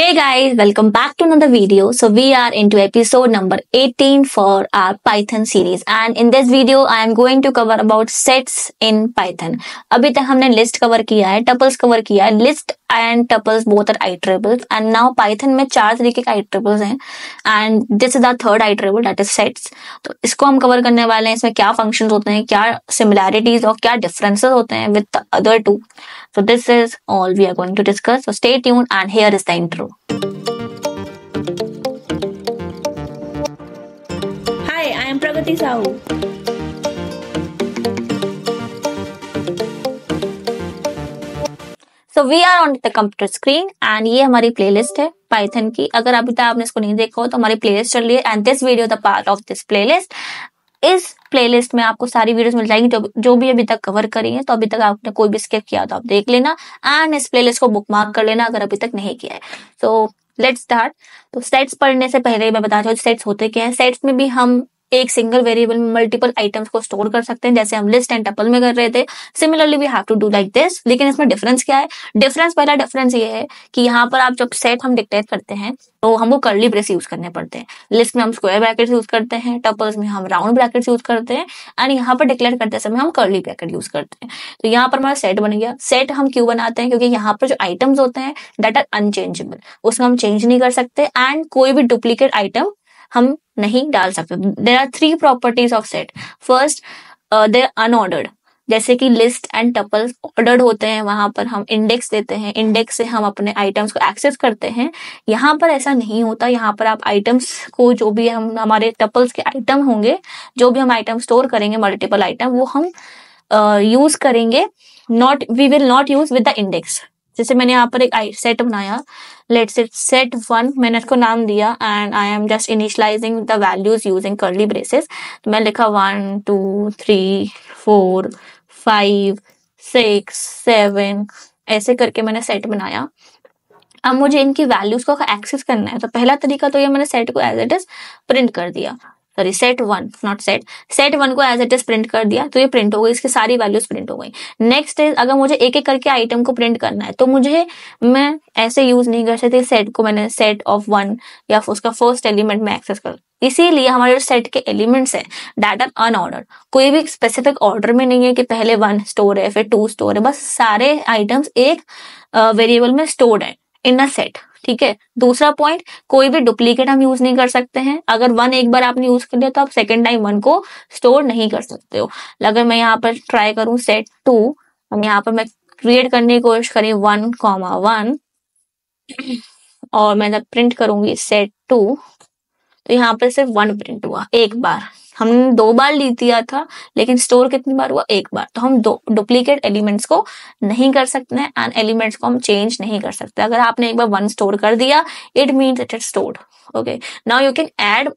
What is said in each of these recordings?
Hey guys, welcome back to another video. So we are into episode number 18 for our Python series and in this video I am going to cover about sets in Python. अभी तक हमने list cover किया है, tuples cover किया list and tuples both are iterables and now Python में चार तरीके के आइट्रेबल्स हैं and this is the third iterable that is sets तो इसको हम कवर करने वाले हैं इसमें क्या फंक्शन होते हैं क्या सिमिलैरिटीज और क्या डिफरेंसेज होते हैं with other two so this is all we are going to discuss stay tuned and here is the intro hi I am Pragati Sahu so we are on the computer screen and ये हमारी playlist है Python की अगर अभी तक आपने इसको नहीं देखा हो तो हमारी प्लेलिस्ट चल रही है and this video the part of this playlist इस प्लेलिस्ट में आपको सारी वीडियोस मिल जाएंगी जो जो भी अभी तक कवर करी है तो अभी तक आपने कोई भी स्किप किया तो आप देख लेना एंड इस प्लेलिस्ट को बुक मार्क कर लेना अगर अभी तक नहीं किया है सो लेट्स स्टार्ट तो सेट्स पढ़ने से पहले मैं बता चाहूँ सेट्स होते क्या है सेट्स में भी हम एक सिंगल वेरिएबल में मल्टीपल आइटम्स को स्टोर कर सकते हैं जैसे हम लिस्ट एंड टपल में कर रहे थे similarly we have to do like this लेकिन इसमें डिफरेंस क्या है डिफरेंस पहला डिफरेंस ये है कि यहाँ पर आप जब सेट हम डिक्टेट करते हैं तो हमको कर्ली ब्रेस यूज करने पड़ते हैं लिस्ट में हम स्क्वायर ब्रैकेट यूज करते हैं टपल्स में हम राउंड ब्रैकेट यूज करते हैं एंड यहाँ पर डिक्लेयर करते समय हम कर्ली ब्रैकेट यूज करते हैं तो यहाँ पर हमारा सेट बन गया सेट हम क्यों बनाते हैं क्योंकि यहाँ पर जो आइटम्स होते हैं डेट आर अनचेंजेबल उसमें हम चेंज नहीं कर सकते एंड कोई भी डुप्लीकेट आइटम हम नहीं डाल सकते there are three properties of set first they're unordered जैसे कि लिस्ट एंड टपल्स ऑर्डर्ड होते हैं वहां पर हम इंडेक्स देते हैं इंडेक्स से हम अपने आइटम्स को एक्सेस करते हैं यहाँ पर ऐसा नहीं होता यहाँ पर आप आइटम्स को जो भी हम हमारे टपल्स के आइटम होंगे जो भी हम आइटम स्टोर करेंगे मल्टीपल आइटम वो हम यूज uh, करेंगे not we will not use with the index जैसे मैंने यहाँ पर एक आई सेट बनाया लेट सेट सेट वन मैंने इसको नाम दिया and I am just initializing the values using curly braces तो मैंने लिखा one two three four five six seven ऐसे करके मैंने सेट बनाया अब मुझे इनकी वैल्यूज को एक्सेस करना है तो पहला तरीका तो ये मैंने सेट को एज इट इज प्रिंट कर दिया sorry set one not set set one को एज इट इज प्रिंट कर दिया तो ये प्रिंट हो गई इसकी सारी वैल्यूज प्रिंट हो गई नेक्स्ट इज अगर मुझे एक एक करके आइटम को प्रिंट करना है तो मुझे मैं ऐसे यूज नहीं कर सकती सेट को मैंने सेट ऑफ वन या उसका फर्स्ट एलिमेंट में एक्सेस कर इसीलिए हमारे सेट के एलिमेंट्स है डेट आर अनऑर्डर कोई भी स्पेसिफिक ऑर्डर में नहीं है कि पहले वन स्टोर है फिर टू स्टोर है बस सारे आइटम्स एक वेरिएबल में स्टोर्ड है इन अ सेट ठीक है दूसरा पॉइंट कोई भी डुप्लीकेट हम यूज नहीं कर सकते हैं अगर वन एक बार आपने यूज कर लिया तो आप सेकेंड टाइम वन को स्टोर नहीं कर सकते हो अगर मैं यहाँ पर ट्राई करूं सेट टू हम यहाँ पर मैं क्रिएट करने की कोशिश करें वन कॉमा वन और मैं जब प्रिंट करूंगी सेट टू तो यहाँ पर सिर्फ वन प्रिंट हुआ एक बार हमने दो बार ली दिया था लेकिन स्टोर कितनी बार हुआ एक बार तो हम दो डुप्लीकेट एलिमेंट्स को नहीं कर सकते हैं एंड एलिमेंट्स को हम चेंज नहीं कर सकते अगर आपने एक बार वन स्टोर कर दिया it means it is stored okay now you can add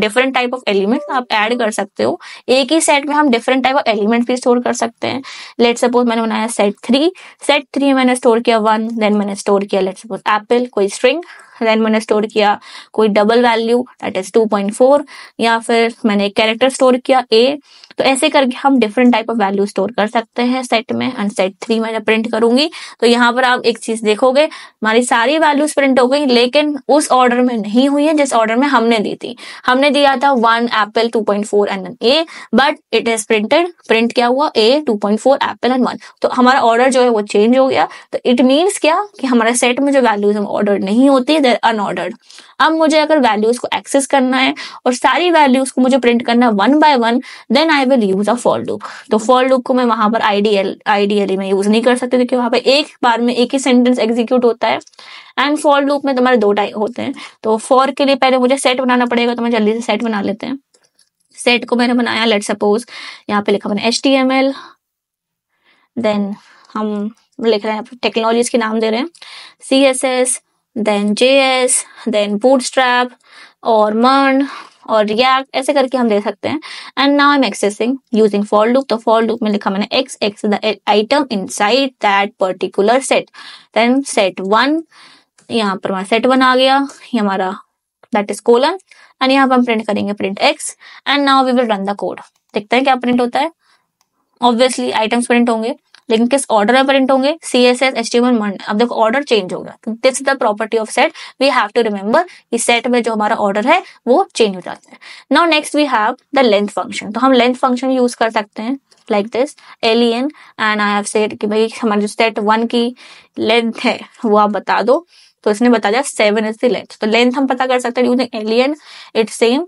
different type of elements आप ऐड कर सकते हो एक ही सेट में हम डिफरेंट टाइप ऑफ एलिमेंट भी स्टोर कर सकते हैं लेट सपोज मैंने बनाया सेट थ्री सेट थ्री मैंने स्टोर किया वन देन मैंने स्टोर किया लेट सपोज एप्पल कोई स्ट्रिंग देन मैंने स्टोर किया कोई डबल वैल्यू दैट इज 2.4 या फिर मैंने एक कैरेक्टर स्टोर किया ए तो ऐसे करके हम different type of value store कर सकते हैं सेट में एंड सेट थ्री में जब प्रिंट करूंगी तो यहाँ पर आप एक चीज देखोगे हमारी सारी वैल्यूज प्रिंट हो गई लेकिन उस ऑर्डर में नहीं हुई है जिस ऑर्डर में हमने दी थी हमने दिया था one apple two point four and an A but it is printed print क्या हुआ A two point four apple and one तो हमारा ऑर्डर जो है वो चेंज हो गया तो इट मीन्स क्या कि हमारे सेट में जो वैल्यूज हम ऑर्डर नहीं होती देर अनऑर्डर्ड अब मुझे अगर वैल्यूज को एक्सेस करना है और सारी वैल्यूज को मुझे प्रिंट करना है one by one then I I will use a for loop तो फॉर लुक को मैं वहां पर आइडियल आइडियली मैं यूज नहीं कर सकती क्योंकि वहां पर एक बार में एक ही सेंटेंस एग्जीक्यूट होता है एंड फॉर लुक में तुम्हारे दो टाइप होते हैं तो फॉर के लिए पहले मुझे सेट बनाना पड़ेगा तो मैं जल्दी से सेट बना लेते हैं सेट को मैंने बनाया लेट सपोज यहाँ पे लिखा मैंने H T M L then हम लिख रहे हैं टेक्नोलॉजी के नाम दे रहे हैं C S S then J S then Bootstrap और मर्न और रिएक्ट ऐसे करके हम दे सकते हैं and now I am accessing using for loop तो फॉर लुक में लिखा मैंने x x the item inside that particular set then set one यहाँ पर हमारा सेट वन आ गया ये हमारा दैट इज कोलन एंड यहाँ पर हम प्रिंट करेंगे print x and now we will run the code देखते हैं क्या प्रिंट होता है ऑब्वियसली आइटम्स प्रिंट होंगे लेकिन किस ऑर्डर में प्रिंट होंगे C S S H T one अब देखो ऑर्डर चेंज होगा तो this is the property of set we have to remember कि सेट में जो हमारा ऑर्डर है वो चेंज हो जाता है now next we have the length function तो हम लेंथ फंक्शन यूज कर सकते हैं like this len and I have said कि भाई हमारे जो सेट वन की लेंथ है वो आप बता दो तो इसने बता दिया सेवन इज द लेंथ तो लेंथ हम पता कर सकते हैं यूजिंग एलियन इट सेम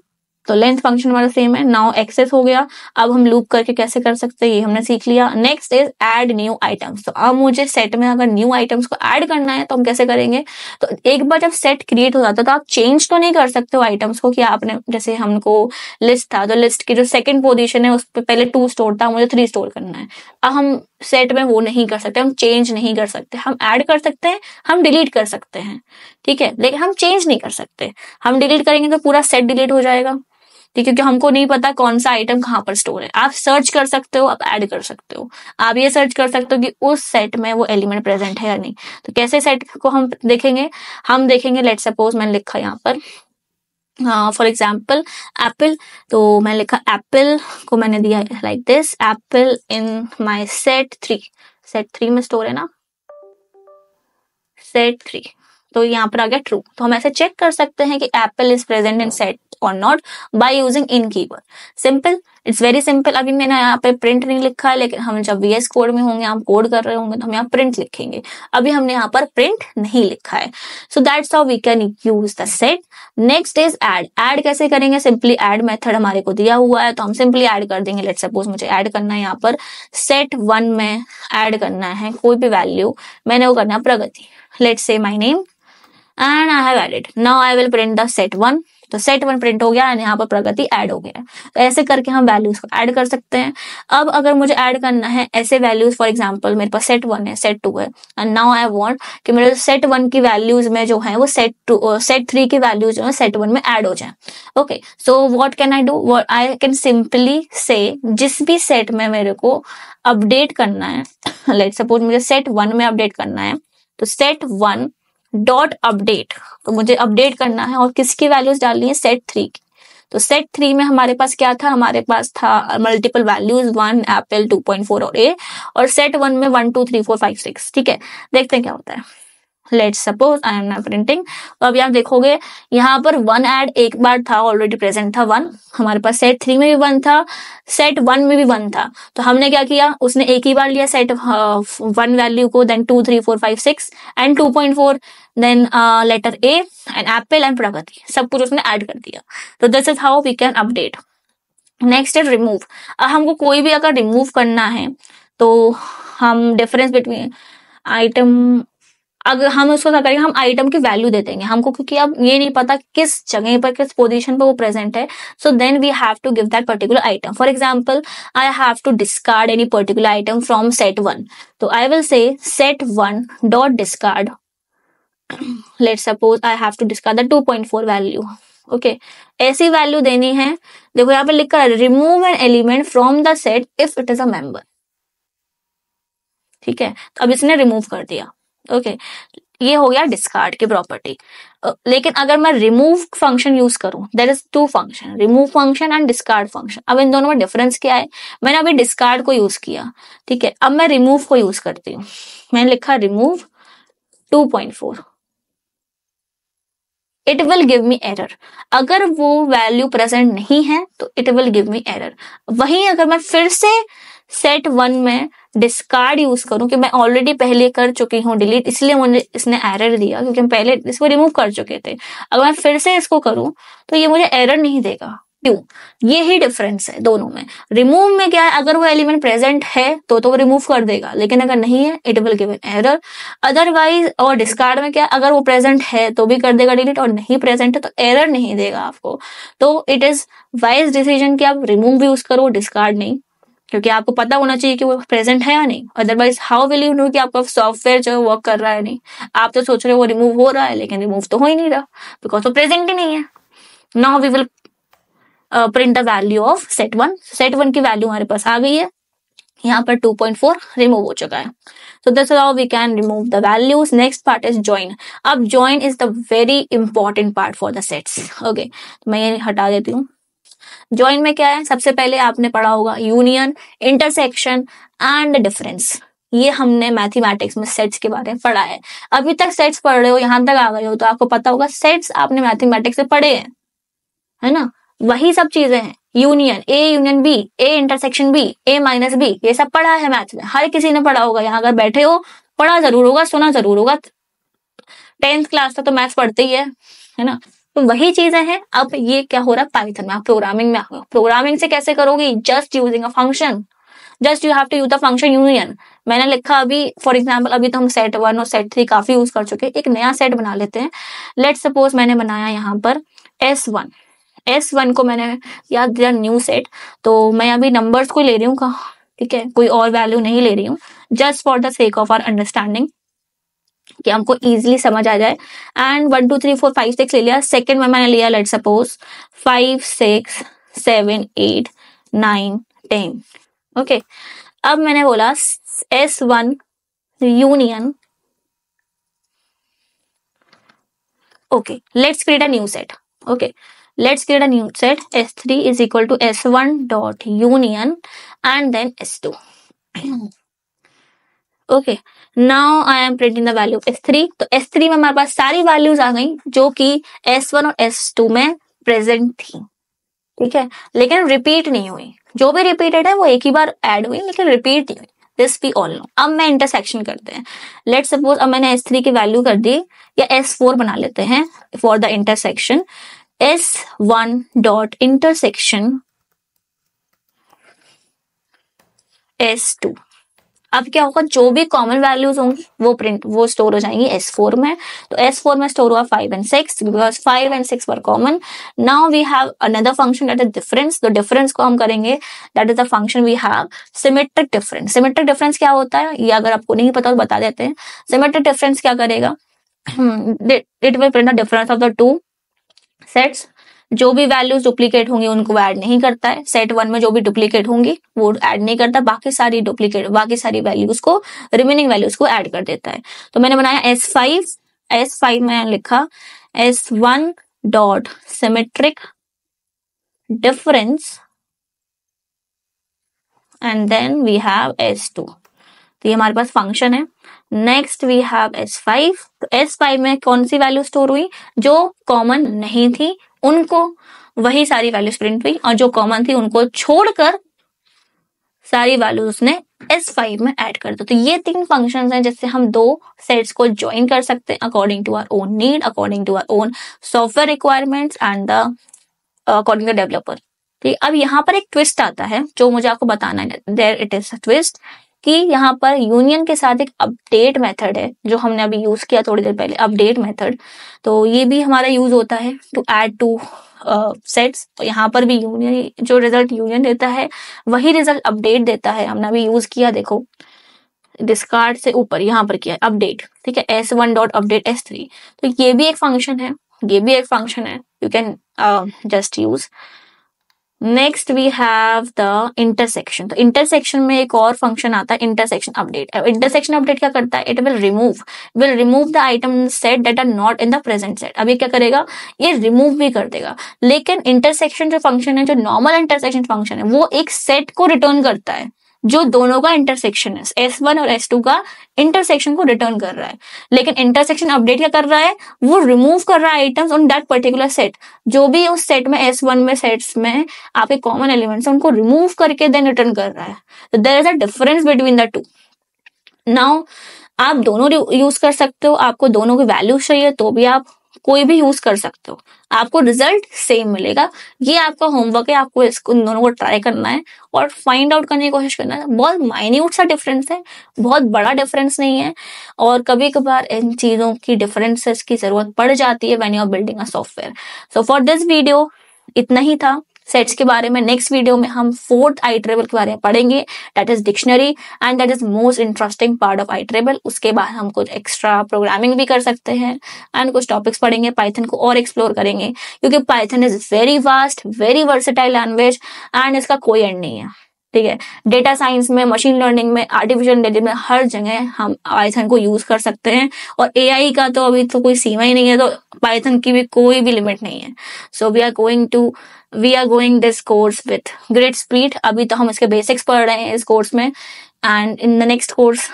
तो लेंथ फंक्शन हमारा सेम है नाउ एक्सेस हो गया अब हम लूप करके कैसे कर सकते हैं ये हमने सीख लिया next is add new items तो अब मुझे सेट में अगर न्यू आइटम्स को ऐड करना है तो हम कैसे करेंगे तो एक बार जब सेट क्रिएट हो जाता है तो आप चेंज तो नहीं कर सकते हो आइटम्स को कि आपने जैसे हमको लिस्ट था तो लिस्ट की जो सेकेंड पोजिशन है उस पर पहले टू स्टोर था मुझे थ्री स्टोर करना है अब हम सेट में वो नहीं कर सकते हम चेंज नहीं कर सकते हम ऐड कर सकते हैं हम डिलीट कर सकते हैं ठीक है लेकिन हम चेंज नहीं कर सकते हम डिलीट करेंगे तो पूरा सेट डिलीट हो जाएगा ठीक है क्योंकि हमको नहीं पता कौन सा आइटम कहाँ पर स्टोर है आप सर्च कर सकते हो आप ऐड कर सकते हो आप ये सर्च कर सकते हो कि उस सेट में वो एलिमेंट प्रेजेंट है या नहीं तो कैसे सेट को हम देखेंगे हम देखेंगे लेट सपोज मैंने लिखा यहाँ पर फॉर एग्जाम्पल एप्पल तो मैंने लिखा एप्पल को मैंने दिया like this apple in my set three set three में स्टोर है ना सेट थ्री तो यहाँ पर आ गया ट्रू तो हम ऐसे चेक कर सकते हैं कि apple is present in set और not by using in keyword simple it's very simple अभी मैंने यहाँ पे प्रिंट नहीं लिखा है लेकिन हम जब वीएस कोड में होंगे हम कोड कर रहे होंगे तो हम यहाँ प्रिंट लिखेंगे अभी हमने यहाँ पर प्रिंट नहीं लिखा है so that's how we can use the set next is add add कैसे करेंगे सिंपली एड मेथड हमारे को दिया हुआ है तो हम सिंपली एड कर देंगे लेट सपोज मुझे एड करना है यहाँ पर सेट वन में एड करना है कोई भी वैल्यू मैंने वो करना है Pragati let say my name and I have added now I will print the set one तो सेट वन प्रिंट हो गया एंड यहाँ पर प्रगति ऐड हो गया तो ऐसे करके हम वैल्यूज को ऐड कर सकते हैं अब अगर मुझे ऐड करना है ऐसे वैल्यूज फॉर एग्जाम्पल मेरे पास सेट वन है सेट टू है एंड नाउ आई वॉन्ट कि मेरे सेट वन की वैल्यूज में जो है वो सेट टू सेट थ्री की वैल्यूज जो है सेट वन में एड हो जाए okay so what can I do I can simply say जिस भी सेट में मेरे को अपडेट करना है लेट सपोज मुझे सेट वन में अपडेट करना है तो सेट वन डॉट अपडेट तो मुझे अपडेट करना है और किसकी वैल्यूज डालनी है सेट थ्री की तो सेट थ्री में हमारे पास क्या था हमारे पास था multiple values one apple two point four और ए और सेट वन में one two three four five six ठीक है देखते हैं क्या होता है let suppose I am not printing तो अभी आप देखोगे यहाँ पर वन एड एक बार था ऑलरेडी प्रेजेंट था वन हमारे पास सेट थ्री में भी वन था सेट वन में भी वन था तो हमने क्या किया उसने एक ही बार लिया सेट वन वैल्यू को then two three four five six and two point four then letter A and apple and Pragati सब कुछ उसने एड कर दिया तो this is how we can update next है रिमूव अब हमको कोई भी अगर रिमूव करना है तो हम डिफरेंस बिटवीन आइटम अगर हम उसको क्या करेंगे हम आइटम की वैल्यू दे देंगे हमको क्योंकि अब ये नहीं पता किस जगह पर किस पोजिशन पर वो प्रेजेंट है so then we have to give that particular item for example I have to discard any particular item from set one तो I will say set one dot discard let suppose I have to discard the two point four value okay ऐसी value देनी है देखो यहाँ पर लिखा है remove an element from the set if it is a member ठीक है तो अब इसने रिमूव कर दिया ओके ये हो गया डिस्कार्ड की प्रॉपर्टी लेकिन अगर मैं रिमूव फंक्शन यूज करूं there is two function remove function and discard function अब इन दोनों में डिफरेंस क्या है मैंने अभी डिस्कार्ड को यूज किया ठीक है अब मैं रिमूव को यूज करती हूँ मैंने लिखा remove 2.4 it will give me error अगर वो वैल्यू प्रेजेंट नहीं है तो it will give me error वहीं अगर मैं फिर से सेट वन में डिस्कार्ड यूज करूं कि मैं ऑलरेडी पहले कर चुकी हूं डिलीट इसलिए मुझे इसने एरर दिया क्योंकि हम पहले इसको रिमूव कर चुके थे अगर मैं फिर से इसको करूं तो ये मुझे एरर नहीं देगा क्यों ये ही डिफरेंस है दोनों में रिमूव में क्या है अगर वो एलिमेंट प्रेजेंट है तो तो वो रिमूव कर देगा लेकिन अगर नहीं है it will give an error otherwise और डिस्कार्ड में क्या अगर वो प्रेजेंट है तो भी कर देगा डिलीट और नहीं प्रेजेंट है तो एरर नहीं देगा आपको तो इट इज वाइज डिसीजन कि आप रिमूव भी यूज करो डिस्कार्ड नहीं क्योंकि आपको पता होना चाहिए कि वो प्रेजेंट है या नहीं otherwise how will you know कि आपका सॉफ्टवेयर जो है वर्क कर रहा है नहीं आप तो सोच रहे हो वो रिमूव हो रहा है लेकिन रिमूव तो हो ही नहीं रहा बिकॉज वो प्रेजेंट ही नहीं है now we will print the value of set one set one की वैल्यू हमारे पास आ गई है यहाँ पर 2.4 रिमूव हो चुका है so this how we can remove the values next part is join अब join is the very important part for the sets okay मैं ये हटा देती हूँ ज्वाइन में क्या है सबसे पहले आपने पढ़ा होगा यूनियन इंटरसेक्शन एंड डिफरेंस ये हमने मैथमेटिक्स में सेट्स के बारे में पढ़ा है अभी तक सेट्स पढ़ रहे हो यहां तक आ गए हो तो आपको पता होगा सेट्स आपने मैथमेटिक्स में पढ़े हैं है ना वही सब चीजें हैं union A union B A intersection B A minus B ये सब पढ़ा है मैथ में हर किसी ने पढ़ा होगा यहाँ अगर बैठे हो पढ़ा जरूर होगा सुना जरूर होगा टेंथ क्लास तक तो मैथ्स पढ़ते ही है है ना तो वही चीजें हैं अब ये क्या हो रहा है पाइथन में आप प्रोग्रामिंग में आ प्रोग्रामिंग से कैसे करोगी just using a function just you have to use the function union मैंने लिखा अभी फॉर एग्जाम्पल अभी तो हम सेट वन और सेट थ्री काफी यूज कर चुके एक नया सेट बना लेते हैं लेट सपोज मैंने बनाया यहाँ पर एस वन एस वन को मैंने याद दिया न्यू सेट तो मैं अभी नंबर्स को ले रही हूँ ठीक है कोई और वैल्यू नहीं ले रही हूँ just for the sake of our understanding कि हमको इजिली समझ आ जाए and one two three four five six ले लिया सेकेंड में मैंने लिया let suppose five six seven eight nine ten okay अब मैंने बोला S one union okay let's create a new set okay new set S three is equal to S one dot union and then S two okay now I M printing the value S three तो S three में हमारे पास सारी values आ गई जो कि S one और एस टू में प्रेजेंट थी ठीक है लेकिन रिपीट नहीं हुई जो भी रिपीटेड है वो एक ही बार एड हुई लेकिन रिपीट नहीं हुई दिस वी ऑल नो अब मैं इंटरसेक्शन करते हैं लेट सपोज अब मैंने एस थ्री की वैल्यू कर दी या एस फोर बना लेते हैं for the intersection S one dot intersection S two अब क्या होगा जो भी कॉमन वैल्यूज होंगी वो प्रिंट वो स्टोर हो जाएंगी एस फोर में तो एस फोर में स्टोर हुआ five and six because five and six were common now we have another function that is difference तो डिफरेंस को हम करेंगे that is the function we have symmetric difference symmetric difference क्या होता है ये अगर आपको नहीं पता तो बता देते हैं सिमेट्रिक डिफरेंस क्या करेगा it will print the difference of the two sets जो भी वैल्यूज डुप्लीकेट होंगी उनको ऐड नहीं करता है सेट वन में जो भी डुप्लीकेट होंगी वो ऐड नहीं करता बाकी सारी डुप्लीकेट बाकी सारी वैल्यूज को रिमेनिंग वैल्यूज को ऐड कर देता है तो मैंने बनाया एस फाइव एस फाइव में लिखा S one dot symmetric difference and then we have S two तो ये हमारे पास फंक्शन है next we have S five S five में कौन सी वैल्यू स्टोर हुई जो कॉमन नहीं थी उनको वही सारी वैल्यूज प्रिंट हुई और जो कॉमन थी उनको छोड़कर सारी वैल्यूज उसने S5 में ऐड कर दो तो ये तीन फंक्शन हैं जिससे हम दो सेट्स को ज्वाइन कर सकते हैं according to our own need according to our own software requirements and the according to developer ठीक अब यहाँ पर एक ट्विस्ट आता है जो मुझे आपको बताना है देर इट इज ट्विस्ट कि यहाँ पर यूनियन के साथ एक अपडेट मेथड है जो हमने अभी यूज किया थोड़ी देर पहले अपडेट मेथड तो ये भी हमारा यूज होता है टू एड टू सेट्स यहाँ पर भी यूनियन जो रिजल्ट यूनियन देता है वही रिजल्ट अपडेट देता है हमने अभी यूज किया देखो डिस्कार्ड से ऊपर यहाँ पर किया अपडेट ठीक है S one dot update S three तो ये भी एक फंक्शन है ये भी एक फंक्शन है you can just use next we have the intersection तो इंटरसेक्शन में एक और फंक्शन आता है इंटरसेक्शन अपडेट इंटरसेक्शन अपडेट क्या करता है it will remove will remove the item set that are not in the present set अभी क्या करेगा ये रिमूव भी कर देगा लेकिन इंटरसेक्शन जो फंक्शन है जो नॉर्मल इंटरसेक्शन फंक्शन है वो एक सेट को रिटर्न करता है जो दोनों का इंटरसेक्शन है एस वन और एस टू का इंटरसेक्शन को रिटर्न कर रहा है लेकिन इंटरसेक्शन अपडेट क्या कर रहा है वो रिमूव कर रहा है items on that particular set जो भी उस सेट में एस वन में सेट्स में आपके कॉमन एलिमेंट्स उनको रिमूव करके देन रिटर्न कर रहा है there is a difference between the two now आप दोनों यूज कर सकते हो आपको दोनों की वैल्यू चाहिए तो भी आप कोई भी यूज कर सकते हो आपको रिजल्ट सेम मिलेगा ये आपका होमवर्क है आपको इसको दोनों को ट्राई करना है और फाइंड आउट करने की कोशिश करना है बहुत माइन्यूट सा डिफरेंस है बहुत बड़ा डिफरेंस नहीं है और कभी कभार इन चीज़ों की डिफरेंसेस की ज़रूरत पड़ जाती है when you are building a software so for this video इतना ही था सेट्स के बारे में नेक्स्ट वीडियो में हम फोर्थ आई ट्रेबल के बारे में पढ़ेंगे that is dictionary and that is most interesting part of iterable उसके बाद हम कुछ एक्स्ट्रा प्रोग्रामिंग भी कर सकते हैं एंड कुछ टॉपिक्स पढ़ेंगे पाइथन को और एक्सप्लोर करेंगे क्योंकि Python is very vast very versatile language and इसका कोई एंड नहीं है ठीक है डेटा साइंस में मशीन लर्निंग में आर्टिफिशियल इंटेलिजेंस में हर जगह हम पाइथन को यूज कर सकते हैं और ए का तो अभी तो कोई सीमा ही नहीं है तो पाइथन की भी कोई भी लिमिट नहीं है so we are going to we are going this course with great speed अभी तो हम इसके बेसिक्स पढ़ रहे हैं इस कोर्स में and in the next course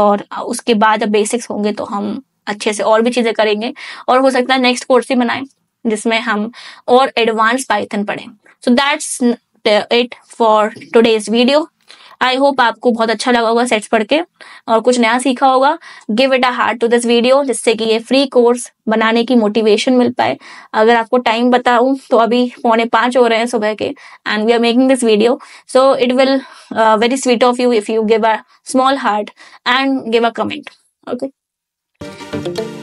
और उसके बाद जब बेसिक्स होंगे तो हम अच्छे से और भी चीजें करेंगे और हो सकता है नेक्स्ट कोर्स भी बनाए जिसमें हम और एडवांस पाइथन पढ़ें so that's that it for today's video I hope आपको बहुत अच्छा लगा होगा सेट्स पढ़ के और कुछ नया सीखा होगा give it a heart to this video जिससे कि ये फ्री कोर्स बनाने की मोटिवेशन मिल पाए अगर आपको टाइम बताऊं तो अभी पौने पांच हो रहे हैं सुबह के and we are making this video so it will very sweet of you if you give a small heart and give a comment okay